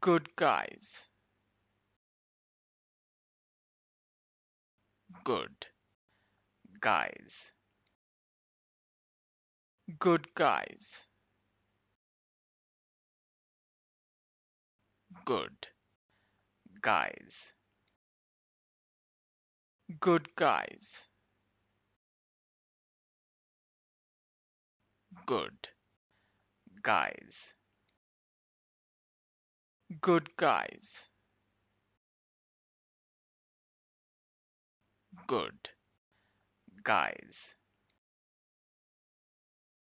good guys. Good guys. Good guys. Good guys. Good guys. Good guys good guys. Good guys.